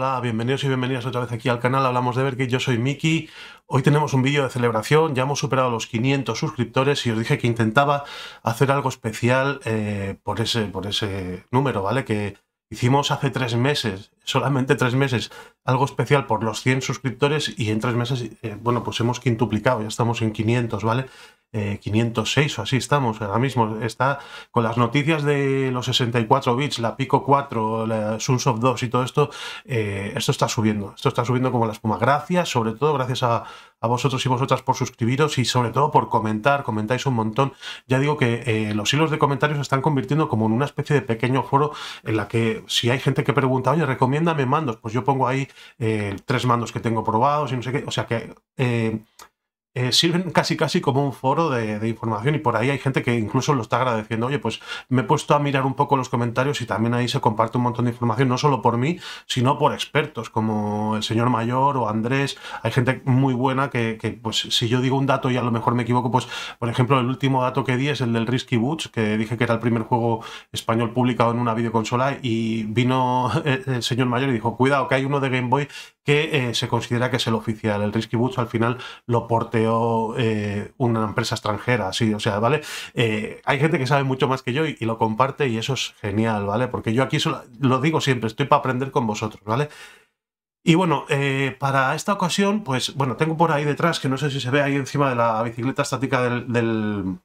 Hola, bienvenidos y bienvenidas otra vez aquí al canal Hablamos de que yo soy Miki. Hoy tenemos un vídeo de celebración, ya hemos superado los 500 suscriptores y os dije que intentaba hacer algo especial eh, por, ese, por ese número, ¿vale? Que hicimos hace tres meses, solamente tres meses, algo especial por los 100 suscriptores y en tres meses, eh, bueno, pues hemos quintuplicado, ya estamos en 500, ¿vale? 506 eh, o así estamos. Ahora mismo está con las noticias de los 64 bits, la Pico 4, la Sunsoft 2 y todo esto, eh, esto está subiendo. Esto está subiendo como la espuma. Gracias, sobre todo gracias a, vosotros y vosotras por suscribiros y sobre todo por comentar, comentáis un montón. Ya digo que eh, los hilos de comentarios se están convirtiendo como en una especie de pequeño foro en la que si hay gente que pregunta, oye, recomiéndame mandos, pues yo pongo ahí tres mandos que tengo probados y no sé qué. O sea que eh, sirven casi casi como un foro de, información y por ahí hay gente que incluso lo está agradeciendo. Oye, pues me he puesto a mirar un poco los comentarios y también ahí se comparte un montón de información, no solo por mí, sino por expertos como el señor Mayor o Andrés. Hay gente muy buena que, pues si yo digo un dato y a lo mejor me equivoco, pues por ejemplo el último dato que di es el del Risky Boots, que dije que era el primer juego español publicado en una videoconsola y vino el señor Mayor y dijo, cuidado que hay uno de Game Boy que eh, se considera que es el oficial. El Risky Boots al final lo porteó eh, una empresa extranjera, así o sea, ¿vale? Eh, hay gente que sabe mucho más que yo y, lo comparte y eso es genial, ¿vale? Porque yo aquí solo, lo digo siempre, estoy para aprender con vosotros, ¿vale? Y bueno, eh, para esta ocasión, pues bueno, tengo por ahí detrás, que no sé si se ve ahí encima de la bicicleta estática del,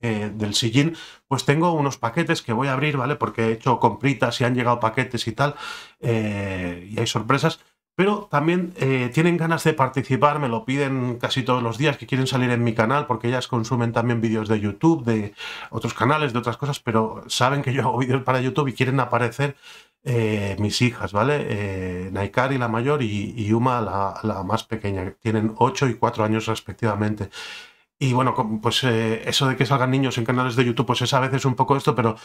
del, sillín, pues tengo unos paquetes que voy a abrir, ¿vale? Porque he hecho compritas y han llegado paquetes y tal, y hay sorpresas pero también eh, tienen ganas de participar, me lo piden casi todos los días, que quieren salir en mi canal, porque ellas consumen también vídeos de YouTube, de otros canales, de otras cosas, pero saben que yo hago vídeos para YouTube y quieren aparecer eh, mis hijas, ¿vale? Eh, Naikari, la mayor, y, y Uma, la, más pequeña, tienen 8 y 4 años respectivamente. Y bueno, pues eso de que salgan niños en canales de YouTube, pues es a veces un poco esto, pero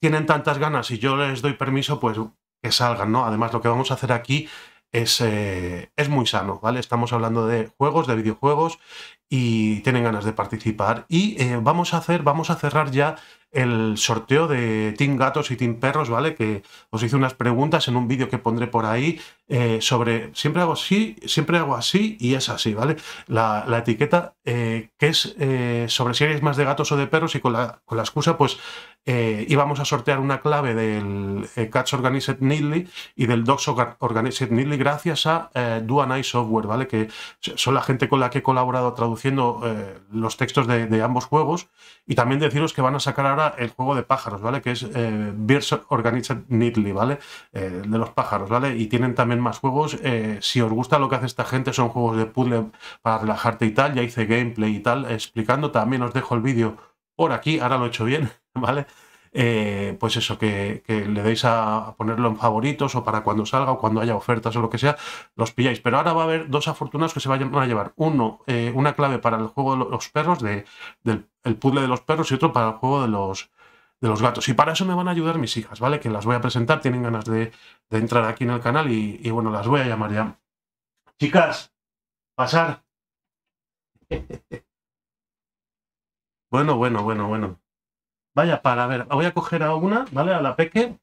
tienen tantas ganas y yo les doy permiso, pues que salgan, ¿no? Además, lo que vamos a hacer aquí eh, es, muy sano, ¿vale? Estamos hablando de juegos, de videojuegos y tienen ganas de participar. Y eh, vamos a hacer, vamos a cerrar ya el sorteo de Team Gatos y Team Perros, ¿vale? Que os hice unas preguntas en un vídeo que pondré por ahí eh, sobre siempre hago así, siempre hago así y es así, ¿vale? La, etiqueta eh, que es eh, sobre si eres más de gatos o de perros y con la, con la excusa, pues íbamos a sortear una clave del catch Organized Needly y del Dogs Organized Needly gracias a duanai Software, ¿vale? Que son la gente con la que he colaborado traduciendo los textos de, ambos juegos y también deciros que van a sacar ahora el juego de pájaros, ¿vale? Que es Birds Organized Needly, ¿vale? de los pájaros, ¿vale? Y tienen también más juegos. Eh, si os gusta lo que hace esta gente, son juegos de puzzle para relajarte y tal. Ya hice gameplay y tal explicando. También os dejo el vídeo por aquí. Ahora lo he hecho bien, ¿vale? Eh, pues eso, que, le deis a, ponerlo en favoritos o para cuando salga o cuando haya ofertas o lo que sea, los pilláis. Pero ahora va a haber dos afortunados que se vayan, a llevar. Uno, eh, una clave para el juego de los perros, de, del el puzzle de los perros y otro para el juego de los de los gatos. Y para eso me van a ayudar mis hijas, ¿vale? Que las voy a presentar, tienen ganas de, entrar aquí en el canal y, bueno, las voy a llamar ya. Chicas, pasar. Bueno, bueno, bueno, bueno. Vaya, para ver, voy a coger a una, ¿vale? A la peque.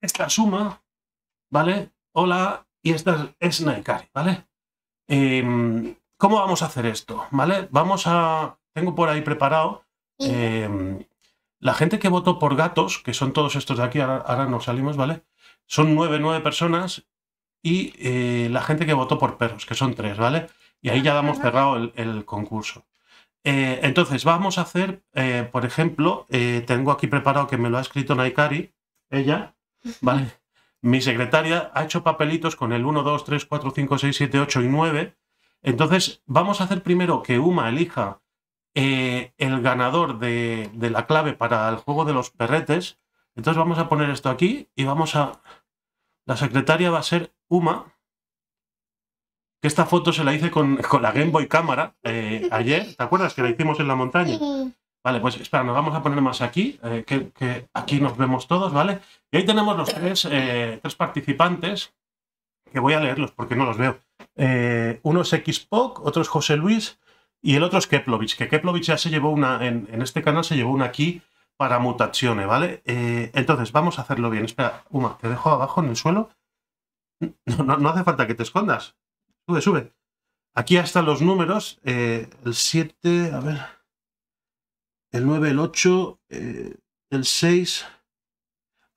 Esta suma, ¿vale? Hola, y esta es Naikari, ¿vale? Em, ¿Cómo vamos a hacer esto? ¿Vale? Vamos a... Tengo por ahí preparado eh, la gente que votó por gatos, que son todos estos de aquí, ahora, nos salimos, ¿vale? Son nueve, nueve personas y eh, la gente que votó por perros, que son tres, ¿vale? Y ahí ya damos cerrado el, concurso. Eh, entonces, vamos a hacer, eh, por ejemplo, tengo aquí preparado que me lo ha escrito Naikari, ella, ¿vale? Mi secretaria ha hecho papelitos con el 1, 2, 3, 4, 5, 6, 7, 8 y 9. Entonces, vamos a hacer primero que Uma elija eh, el ganador de, la clave para el juego de los perretes. Entonces vamos a poner esto aquí y vamos a... La secretaria va a ser Uma, que esta foto se la hice con, la Game Boy cámara eh, ayer, ¿te acuerdas que la hicimos en la montaña? Vale, pues espera, nos vamos a poner más aquí, eh, que, aquí nos vemos todos, ¿vale? Y ahí tenemos los tres, tres participantes, que voy a leerlos porque no los veo. uno es Xpoc, otro es José Luis y el otro es Keplovich, que Keplovich ya se llevó una, en, este canal se llevó una aquí para mutaciones, ¿vale? Eh, entonces, vamos a hacerlo bien. Espera, Uma, te dejo abajo en el suelo. No, hace falta que te escondas. Sube, sube. Aquí ya están los números. Eh, el 7, a ver. El 9, el 8, eh, el 6.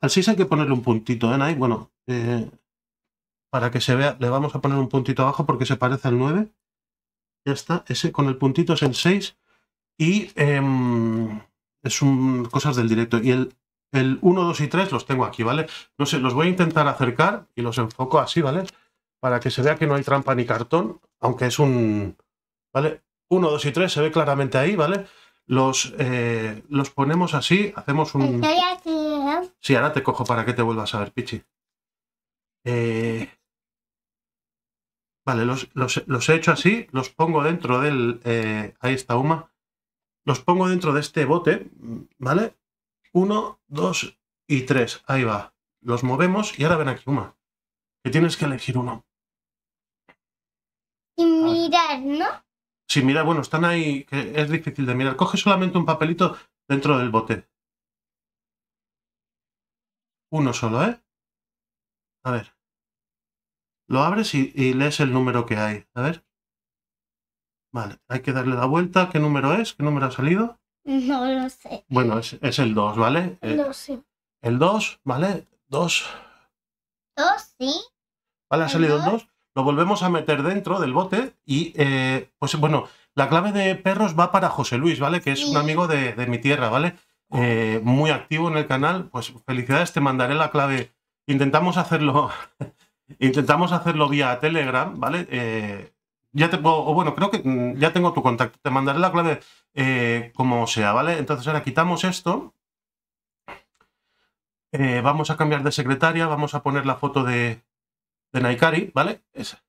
Al 6 hay que ponerle un puntito, ¿eh, ahí. Bueno, para que se vea, le vamos a poner un puntito abajo porque se parece al 9. Ya está, ese con el puntito es el 6 y em, es un, cosas del directo. Y el, el 1, 2 y 3 los tengo aquí, ¿vale? No sé, los voy a intentar acercar y los enfoco así, ¿vale? Para que se vea que no hay trampa ni cartón, aunque es un... ¿Vale? 1, 2 y 3 se ve claramente ahí, ¿vale? Los, eh, los ponemos así, hacemos un... si ¿eh? Sí, ahora te cojo para que te vuelvas a ver, Pichi. Eh... Vale, los, he hecho así, los pongo dentro del... Eh, ahí está Uma. Los pongo dentro de este bote, ¿vale? Uno, dos y tres. Ahí va. Los movemos y ahora ven aquí Uma. Que tienes que elegir uno. Y mirar, ¿no? Sí, mira, bueno, están ahí, que es difícil de mirar. Coge solamente un papelito dentro del bote. Uno solo, ¿eh? A ver. Lo abres y, lees el número que hay. A ver. Vale, hay que darle la vuelta. ¿Qué número es? ¿Qué número ha salido? No lo sé. Bueno, es, el 2, ¿vale? Eh, el 2, El 2, ¿vale? 2. 2, sí. Vale, ha salido el 2. Lo volvemos a meter dentro del bote y, eh, pues bueno, la clave de perros va para José Luis, ¿vale? Que es un amigo de, mi tierra, ¿vale? Eh, muy activo en el canal. Pues felicidades, te mandaré la clave. Intentamos hacerlo Intentamos hacerlo vía Telegram, ¿vale? Eh, ya te puedo, o bueno, creo que mm, ya tengo tu contacto, te mandaré la clave eh, como sea, ¿vale? Entonces ahora quitamos esto. Eh, vamos a cambiar de secretaria, vamos a poner la foto de, de Naikari, ¿vale?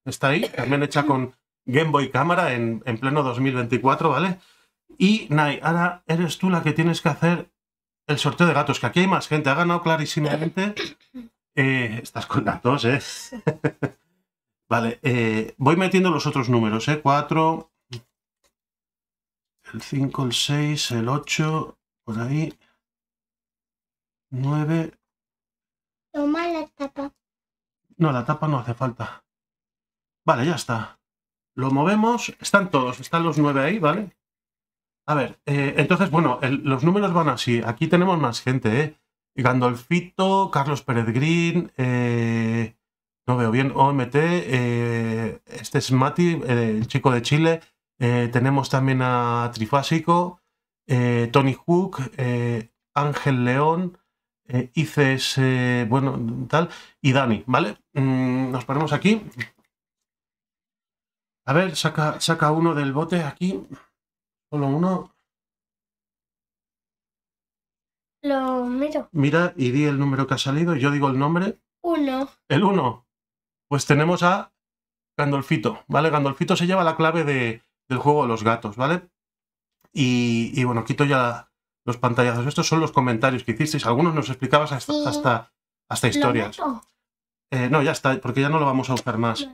está ahí, también hecha con Game Boy Cámara en, pleno 2024, ¿vale? Y Nai, ahora eres tú la que tienes que hacer el sorteo de gatos, que aquí hay más gente, ha ganado clarísimamente eh, estás con las ¿eh? vale, eh, voy metiendo los otros números, ¿eh? 4, el 5, el 6, el 8, por ahí, 9. Toma la tapa. No, la tapa no hace falta. Vale, ya está. Lo movemos, están todos, están los nueve ahí, ¿vale? A ver, eh, entonces, bueno, los números van así. Aquí tenemos más gente, ¿eh? Gandolfito, Carlos Pérez eh, no veo bien, OMT, eh, este es Mati, eh, el chico de Chile. Eh, tenemos también a Trifásico, Tony Hook, Ángel León, ICS, bueno, tal, y Dani, ¿vale? Mm, nos ponemos aquí. A ver, saca, saca uno del bote aquí. Solo uno. Lo miro. Mira y di el número que ha salido. Yo digo el nombre. Uno. El uno. Pues tenemos a Gandolfito, ¿vale? Gandolfito se lleva la clave de, del juego de los gatos, ¿vale? Y, bueno, quito ya los pantallazos. Estos son los comentarios que hicisteis. Algunos nos explicabas hasta, hasta, historias. Eh, no, ya está, porque ya no lo vamos a usar más.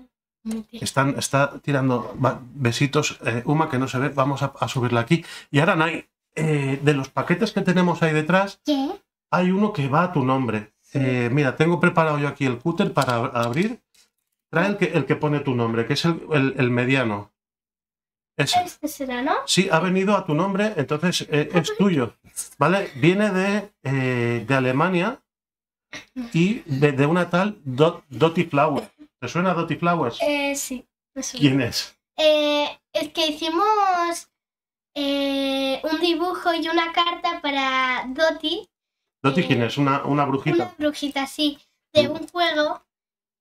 Están, está tirando besitos. Eh, Uma, que no se ve, vamos a, subirla aquí. Y ahora Nai... Eh, de los paquetes que tenemos ahí detrás, hay uno que va a tu nombre. Eh, mira, tengo preparado yo aquí el cúter para abrir. Trae el que, pone tu nombre, que es el, mediano. Este será, ¿no? Sí, ha venido a tu nombre, entonces eh, es tuyo. ¿Vale? Viene de, Alemania y de, una tal Dot, Flower. ¿Te suena Dottie Flowers? sí. Me suena. ¿Quién es? el que hicimos eh, un dibujo y una carta para Doti. ¿Doti quién eh, es? Una, brujita. Una brujita, sí, de mm. un juego.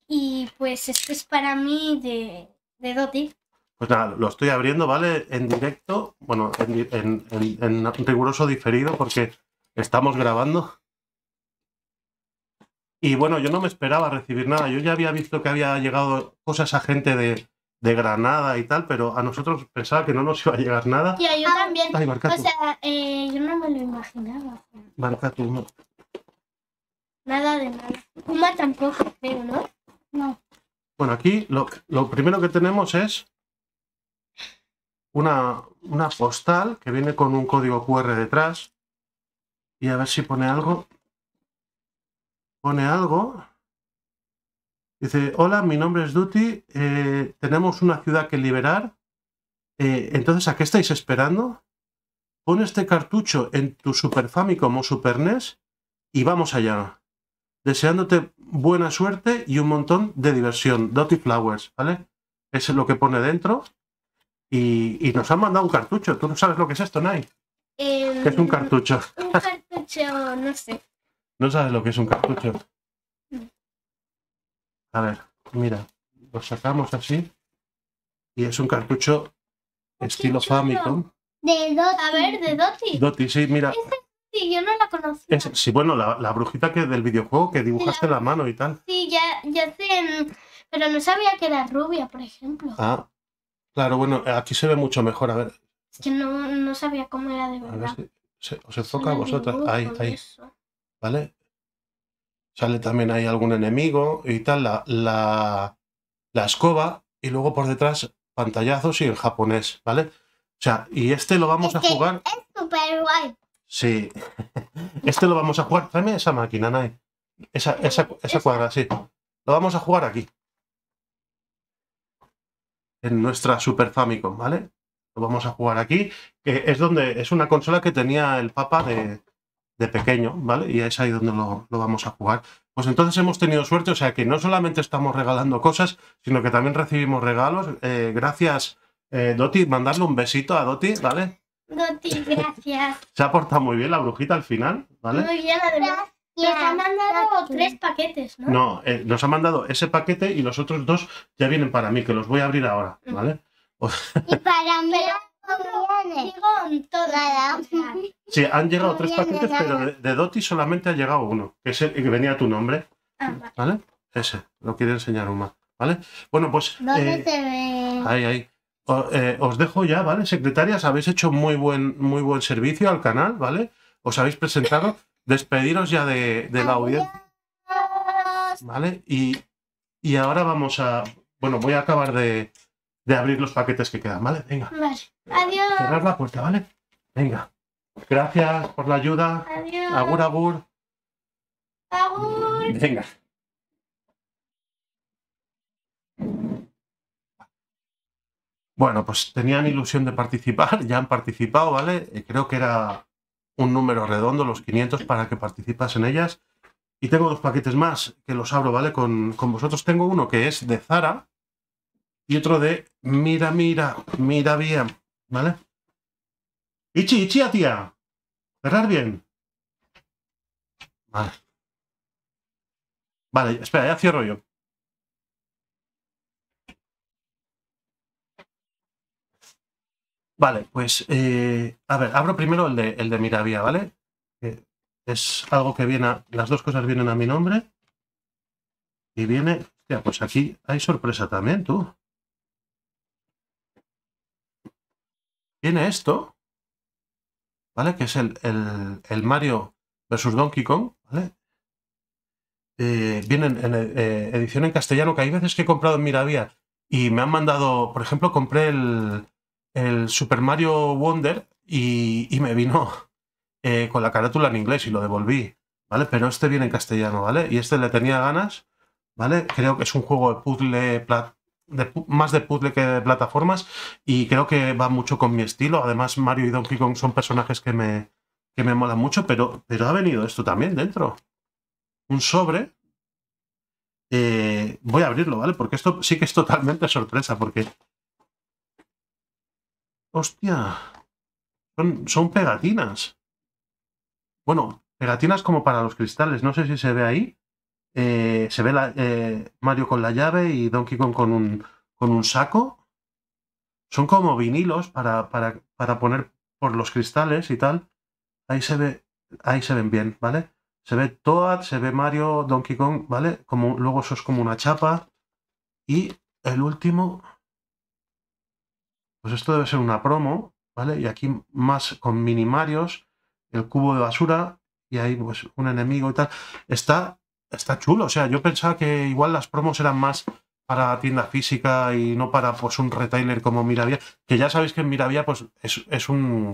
Y pues esto es para mí de, de Doti. Pues nada, lo estoy abriendo, ¿vale? En directo, bueno, en, en riguroso diferido porque estamos grabando. Y bueno, yo no me esperaba recibir nada. Yo ya había visto que había llegado cosas a gente de, de Granada y tal, pero a nosotros pensaba que no nos iba a llegar nada. Y yo ah, también. o sea, eh, yo no me lo imaginaba. Marca Nada de nada. tampoco, pero ¿no? No. Bueno, aquí lo, lo primero que tenemos es una, una postal que viene con un código QR detrás. Y a ver si pone algo. Pone algo. Dice, hola, mi nombre es Duty, eh, tenemos una ciudad que liberar, eh, entonces, ¿a qué estáis esperando? Pon este cartucho en tu Super Famicom o Super NES y vamos allá. Deseándote buena suerte y un montón de diversión. Dotty Flowers, ¿vale? es lo que pone dentro. Y, nos han mandado un cartucho. ¿Tú no sabes lo que es esto, Nike. Em, es un cartucho? Un cartucho, no sé. ¿No sabes lo que es un cartucho? A ver, mira, lo sacamos así. Y es un cartucho estilo Famicom. De Doti. A ver, de Doti. Doti, sí, mira. Sí, yo no la conocía. sí, bueno, la, brujita que del videojuego que dibujaste la, la mano y tal. Sí, ya, ya sé, mm, pero no sabía que era rubia, por ejemplo. Ah, claro, bueno, aquí se ve mucho mejor, a ver. Es que no, no sabía cómo era de verdad. A ver si, se, os enfoca a vosotras. Ahí, ahí. ¿Vale? sale también ahí algún enemigo y tal, la, la, escoba y luego por detrás pantallazos y en japonés, ¿vale? O sea, y este lo vamos a jugar. Es súper guay. Sí. este lo vamos a jugar. Tráeme esa máquina, Nai. Esa, esa, esa cuadra, sí. Lo vamos a jugar aquí. En nuestra Super Famicom, ¿vale? Lo vamos a jugar aquí, que es donde es una consola que tenía el papa de, de pequeño, ¿vale? Y es ahí donde lo, vamos a jugar. Pues entonces hemos tenido suerte, o sea que no solamente estamos regalando cosas, sino que también recibimos regalos. Eh, gracias, eh, Doti, mandarle un besito a Doti, ¿vale? Doti, gracias. Se ha portado muy bien la brujita al final, ¿vale? Muy bien, además. Nos ha mandado tres paquetes, ¿no? No, eh, nos ha mandado ese paquete y los otros dos ya vienen para mí, que los voy a abrir ahora, mm. ¿vale? y para mí, Sí, han llegado tres paquetes, pero de, Doti solamente ha llegado uno, que es el que venía tu nombre. Ah, vale. Ese, lo quiere enseñar más, ¿Vale? Bueno, pues. Eh, ve? Ahí, ahí. Eh, os dejo ya, ¿vale? Secretarias, habéis hecho muy buen, muy buen servicio al canal, ¿vale? Os habéis presentado. Despediros ya de, de la audiencia. ¿Vale? y ahora vamos a. Bueno, voy a acabar de, de abrir los paquetes que quedan, ¿vale? Venga. Adiós. Cerrar la puerta, ¿vale? Venga. Gracias por la ayuda. Adiós. Agur, agur. Agur. Venga. Bueno, pues tenían ilusión de participar, ya han participado, ¿vale? Eh, creo que era un número redondo, los 500, para que participas en ellas. Y tengo dos paquetes más que los abro, ¿vale? Con, con vosotros tengo uno que es de Zara, y otro de mira, mira, mira bien, ¿vale? Ichi, ichi, tía. Cerrar bien. Vale. Vale, espera, ya cierro yo. Vale, pues eh, a ver, abro primero el de, el de Miravía, ¿vale? es algo que viene a, las dos cosas vienen a mi nombre. Y viene, ya, pues aquí hay sorpresa también, tú. tiene esto, ¿vale? Que es el, el, Mario versus Donkey Kong, ¿vale? Eh, vienen en eh, edición en castellano, que hay veces que he comprado en Miravía y me han mandado, por ejemplo, compré el, el Super Mario Wonder y, me vino eh, con la carátula en inglés y lo devolví, ¿vale? Pero este viene en castellano, ¿vale? Y este le tenía ganas, ¿vale? Creo que es un juego de puzzle plat más de puzzle que de plataformas y creo que va mucho con mi estilo. Además, Mario y Donkey Kong son personajes que me, que me molan mucho, pero, pero ha venido esto también dentro. Un sobre. Eh, voy a abrirlo, ¿vale? Porque esto sí que es totalmente sorpresa, porque... Hostia. son pegatinas. Bueno, pegatinas como para los cristales. No sé si se ve ahí. Eh, se ve la, eh, Mario con la llave y Donkey Kong con un, con un saco. Son como vinilos para, poner por los cristales y tal. Ahí se ve, ahí se ven bien, ¿vale? Se ve Toad, se ve Mario, Donkey Kong, ¿vale? Como, luego eso es como una chapa. Y el último, pues esto debe ser una promo, ¿vale? Y aquí más con mini Mario's el cubo de basura, y ahí pues un enemigo y tal. Está está chulo. O sea, yo pensaba que igual las promos eran más para tienda física y no para pues un retailer como Miravía, que ya sabéis que en pues es, un...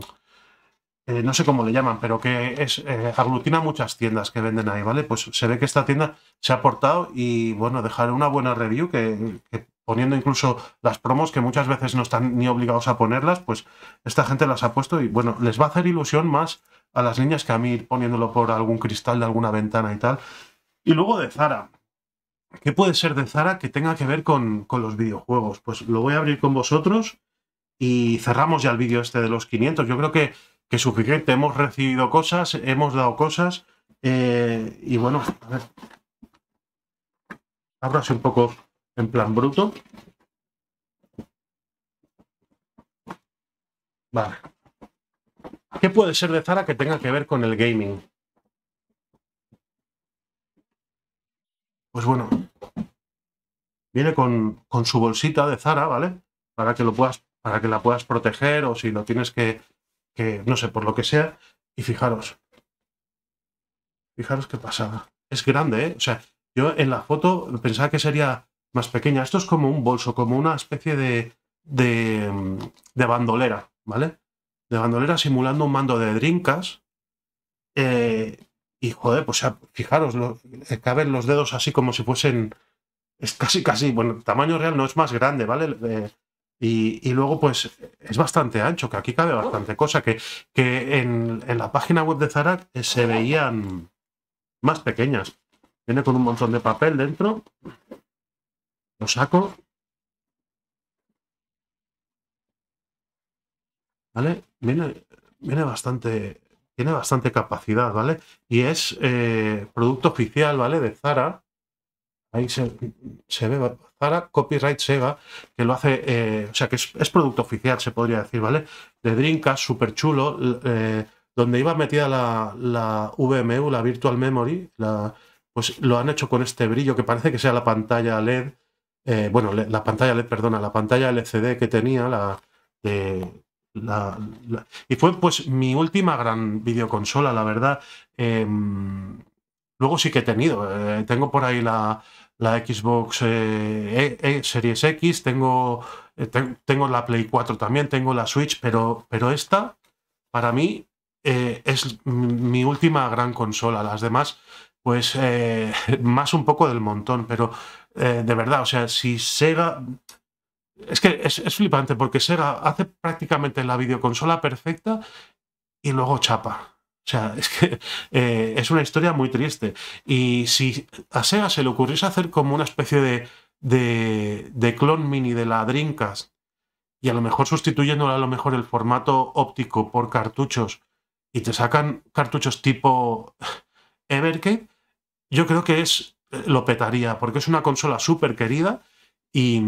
Eh, no sé cómo le llaman, pero que es eh, aglutina muchas tiendas que venden ahí, ¿vale? Pues se ve que esta tienda se ha portado y bueno, dejar una buena review que, poniendo incluso las promos que muchas veces no están ni obligados a ponerlas, pues esta gente las ha puesto y bueno, les va a hacer ilusión más a las niñas que a mí poniéndolo por algún cristal de alguna ventana y tal. Y luego de Zara. ¿Qué puede ser de Zara que tenga que ver con, con los videojuegos? Pues lo voy a abrir con vosotros y cerramos ya el vídeo este de los 500. Yo creo que, que suficiente. Hemos recibido cosas, hemos dado cosas. Eh, y bueno, a ver. un poco en plan bruto. Vale. ¿Qué puede ser de Zara que tenga que ver con el gaming? Pues bueno, viene con, su bolsita de Zara, ¿vale? Para que lo puedas, para que la puedas proteger o si lo tienes que, no sé, por lo que sea. Y fijaros, fijaros qué pasada. Es grande, ¿eh? O sea, yo en la foto pensaba que sería más pequeña. Esto es como un bolso, como una especie de, de, de bandolera, ¿vale? De bandolera simulando un mando de drinkas. Eh, y joder, pues fijaros, eh, caben los dedos así como si fuesen. Es casi, casi. Bueno, tamaño real no es más grande, ¿vale? Eh, y, luego, pues, es bastante ancho, que aquí cabe bastante cosa. Que, en, la página web de Zarat eh, se veían más pequeñas. Viene con un montón de papel dentro. Lo saco. ¿Vale? Viene, viene bastante, tiene bastante capacidad, ¿vale? Y es eh, producto oficial, ¿vale? De Zara. Ahí se, ve Zara Copyright Sega, que lo hace, eh, o sea, que es, producto oficial, se podría decir, ¿vale? De Dreamcast, súper chulo, eh, donde iba metida la, VMU, la Virtual Memory, pues lo han hecho con este brillo que parece que sea la pantalla LED, bueno, la pantalla LED, perdona, la pantalla LCD que tenía, la, de, y fue pues mi última gran videoconsola, la verdad. Em, luego sí que he tenido. Eh, tengo por ahí la, Xbox eh, e, e, Series X, tengo, eh, tengo la Play 4 también, tengo la Switch, pero, pero esta, para mí, es mi última gran consola. Las demás, pues más un poco del montón, pero de verdad, o sea, si Sega es que es, flipante porque Sega hace prácticamente la videoconsola perfecta y luego chapa. O sea, es que eh, es una historia muy triste. Y si a Sega se le ocurriese hacer como una especie de, clon mini de la y a lo mejor sustituyéndole a lo mejor el formato óptico por cartuchos y te sacan cartuchos tipo Evercade, yo creo que es eh, lo petaría porque es una consola súper querida y,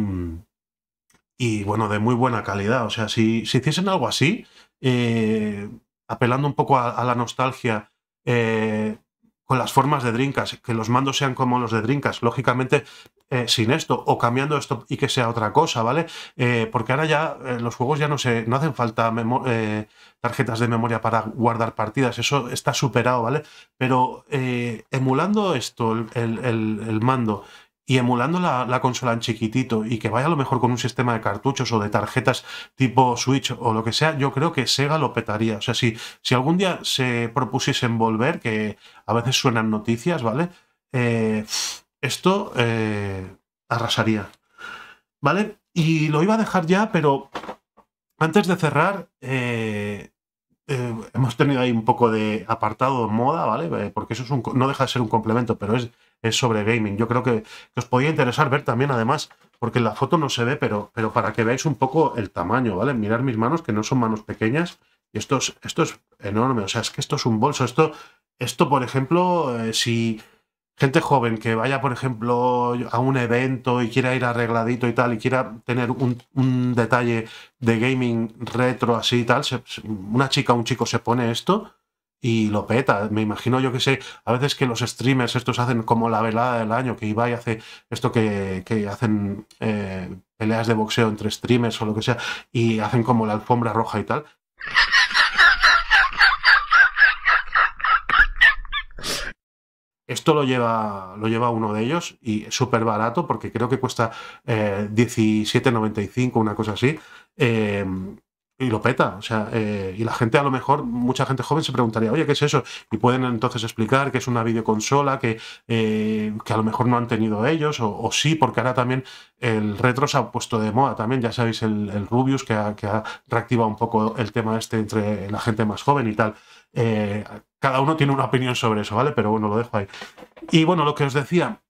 y bueno, de muy buena calidad. O sea, si, hiciesen algo así, eh, apelando un poco a, la nostalgia, eh, con las formas de Drinkas, que los mandos sean como los de Drinkas, lógicamente eh, sin esto, o cambiando esto y que sea otra cosa, ¿vale? porque ahora ya los juegos ya no se, no hacen falta tarjetas de memoria para guardar partidas, eso está superado, ¿vale? Pero emulando esto, el mando, y emulando la, consola en chiquitito y que vaya a lo mejor con un sistema de cartuchos o de tarjetas tipo Switch o lo que sea, yo creo que Sega lo petaría. O sea, si, si algún día se propusiesen volver, que a veces suenan noticias, ¿vale? Eh, esto eh, arrasaría. ¿Vale? Y lo iba a dejar ya, pero antes de cerrar, eh, hemos tenido ahí un poco de apartado moda, ¿vale? Porque eso es un, no deja de ser un complemento, pero es es sobre gaming. Yo creo que, os podía interesar ver también, además, porque la foto no se ve, pero, pero para que veáis un poco el tamaño, ¿vale? Mirar mis manos, que no son manos pequeñas, y esto es, esto es enorme, o sea, es que esto es un bolso. Esto, esto por ejemplo, eh, si gente joven que vaya, por ejemplo, a un evento y quiera ir arregladito y tal, y quiera tener un, detalle de gaming retro así y tal, una chica o un chico se pone esto y lo peta. Me imagino, yo que sé, a veces que los streamers estos hacen como la velada del año, que Ibai hace esto que, hacen eh, peleas de boxeo entre streamers o lo que sea, y hacen como la alfombra roja y tal. Esto lo lleva, lo lleva uno de ellos y súper barato porque creo que cuesta 17.95, eh, una cosa así. Eh, y lo peta. O sea, eh, y la gente, a lo mejor, mucha gente joven se preguntaría, oye, ¿qué es eso? Y pueden entonces explicar que es una videoconsola que, eh, a lo mejor no han tenido ellos, o, sí, porque ahora también el retro se ha puesto de moda también. Ya sabéis, el, el Rubius que ha, reactivado un poco el tema este entre la gente más joven y tal. Eh, cada uno tiene una opinión sobre eso, ¿vale? Pero bueno, lo dejo ahí. Y bueno, lo que os decía,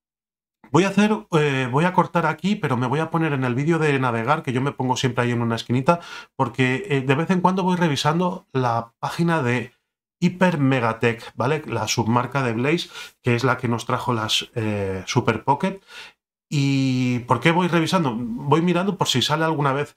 Voy a hacer, eh, voy a cortar aquí, pero me voy a poner en el vídeo de navegar, que yo me pongo siempre ahí en una esquinita, porque eh, de vez en cuando voy revisando la página de Hyper Megatech, ¿vale? La submarca de Blaze, que es la que nos trajo las eh, Super Pocket. ¿Y por qué voy revisando? Voy mirando por si sale alguna vez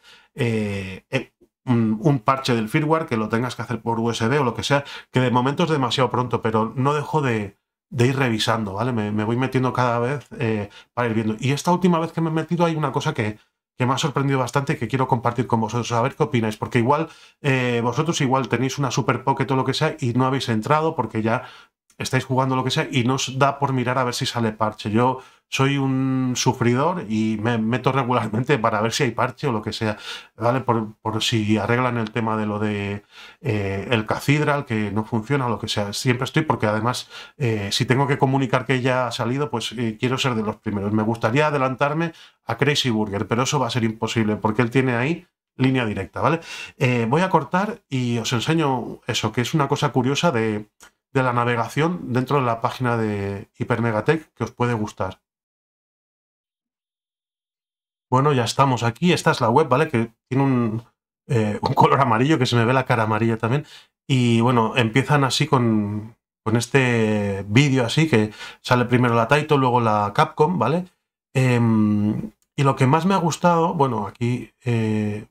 un, parche del firmware que lo tengas que hacer por USB o lo que sea, que de momento es demasiado pronto, pero no dejo de, de ir revisando, ¿vale? Me, me voy metiendo cada vez eh, para ir viendo. Y esta última vez que me he metido hay una cosa que, que me ha sorprendido bastante y que quiero compartir con vosotros. A ver qué opináis, porque igual eh, vosotros igual tenéis una Super Pocket o lo que sea y no habéis entrado porque ya estáis jugando lo que sea y no os da por mirar a ver si sale parche. Yo soy un sufridor y me meto regularmente para ver si hay parche o lo que sea. ¿Vale? Por, si arreglan el tema de lo de eh, el Cathedral, que no funciona o lo que sea. Siempre estoy porque además, eh, si tengo que comunicar que ya ha salido, pues eh, quiero ser de los primeros. Me gustaría adelantarme a Crazy Burger, pero eso va a ser imposible porque él tiene ahí línea directa, ¿vale? voy a cortar y os enseño eso, que es una cosa curiosa de de la navegación dentro de la página de Hipermegatech que os puede gustar. Bueno, ya estamos aquí. Esta es la web, ¿vale? Que tiene un, eh, color amarillo, que se me ve la cara amarilla también. Y bueno, empiezan así con, este vídeo así, que sale primero la Taito, luego la Capcom, ¿vale? Em, y lo que más me ha gustado, bueno, aquí eh,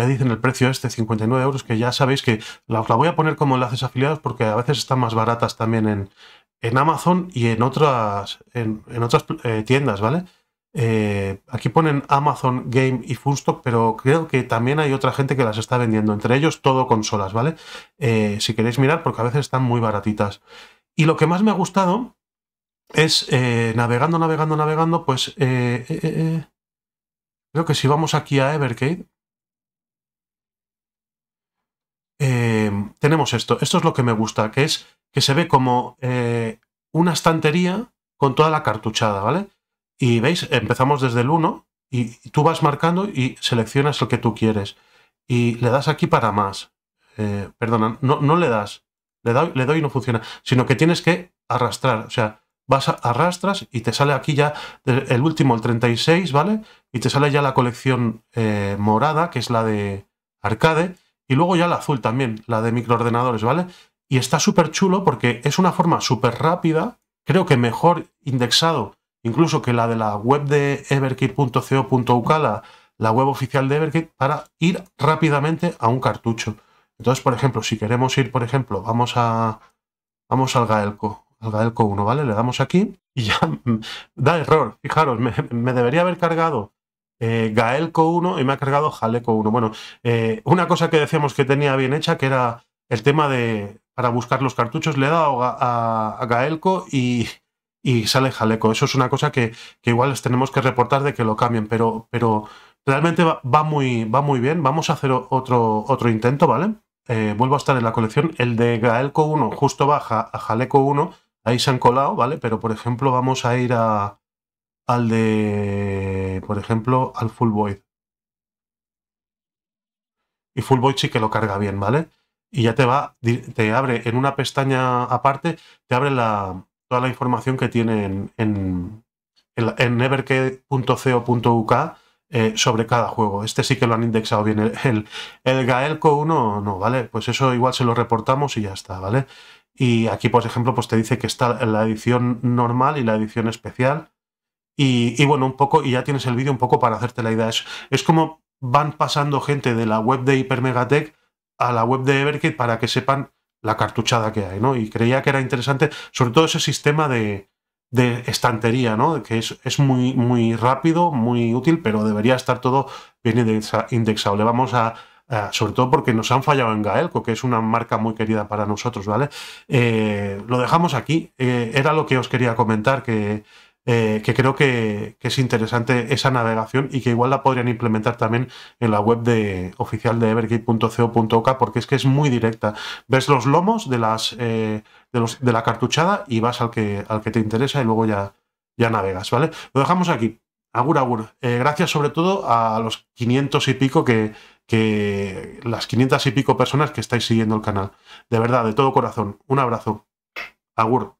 ya dicen el precio este, 59 euros, que ya sabéis que la, voy a poner como enlaces afiliados porque a veces están más baratas también en, Amazon y en otras, en, otras eh, tiendas, ¿vale? Eh, aquí ponen Amazon Game y Funstop pero creo que también hay otra gente que las está vendiendo, entre ellos todo consolas, ¿vale? Eh, si queréis mirar, porque a veces están muy baratitas. Y lo que más me ha gustado es navegando, navegando, navegando, pues creo que si vamos aquí a Evercade, tenemos esto. Esto es lo que me gusta, que es que se ve como eh, una estantería con toda la cartuchada, ¿vale? Y veis, empezamos desde el 1 y tú vas marcando y seleccionas el que tú quieres. Y le das aquí para más. Eh, perdona, no, le das. Le doy, le doy y no funciona. Sino que tienes que arrastrar. O sea, vas a, arrastras y te sale aquí ya el último, el 36, ¿vale? Y te sale ya la colección eh, morada, que es la de arcade, y luego ya la azul también, la de microordenadores, ¿vale? Y está súper chulo porque es una forma súper rápida, creo que mejor indexado incluso que la de la web de everkit.co.uk, la, web oficial de Everkit, para ir rápidamente a un cartucho. Entonces, por ejemplo, si queremos ir, por ejemplo, vamos a vamos al Gaelco, al Gaelco 1, ¿vale? Le damos aquí y ya da error. Fijaros, me debería haber cargado eh, Gaelco 1 y me ha cargado Jaleco 1. Bueno, eh, una cosa que decíamos que tenía bien hecha, que era el tema de para buscar los cartuchos, le he dado a, Gaelco y, sale Jaleco. Eso es una cosa que, igual les tenemos que reportar de que lo cambien, pero, pero realmente va, muy, va muy bien. Vamos a hacer otro, otro intento, ¿vale? Eh, vuelvo a estar en la colección. El de Gaelco 1 justo baja a Jaleco 1. Ahí se han colado, ¿vale? Pero por ejemplo vamos a ir a, al de, por ejemplo, al Full Void. Y Full Void sí que lo carga bien, ¿vale? Y ya te va, te abre en una pestaña aparte, te abre la, toda la información que tiene en, en, eh, sobre cada juego. Este sí que lo han indexado bien. El, el, el, Gaelco 1 no, ¿vale? Pues eso igual se lo reportamos y ya está, ¿vale? Y aquí, por ejemplo, pues te dice que está la edición normal y la edición especial y, bueno, un poco, y ya tienes el vídeo un poco para hacerte la idea. Es, es como van pasando gente de la web de megatech a la web de Everkit para que sepan la cartuchada que hay, ¿no? Y creía que era interesante, sobre todo ese sistema de, estantería, ¿no? Que es, muy, muy rápido, muy útil, pero debería estar todo bien indexado. Le vamos a, sobre todo porque nos han fallado en Gaelco, que es una marca muy querida para nosotros, ¿vale? Eh, lo dejamos aquí. Eh, era lo que os quería comentar, que eh, que creo que, es interesante esa navegación y que igual la podrían implementar también en la web de, oficial de evergate.co.uk porque es que es muy directa. Ves los lomos de las eh, de, la cartuchada y vas al que, al que te interesa y luego ya, ya navegas, ¿vale? Lo dejamos aquí. Agur, agur. Eh, gracias sobre todo a los 500 y pico que, que las 500 y pico personas que estáis siguiendo el canal. De verdad, de todo corazón. Un abrazo. Agur.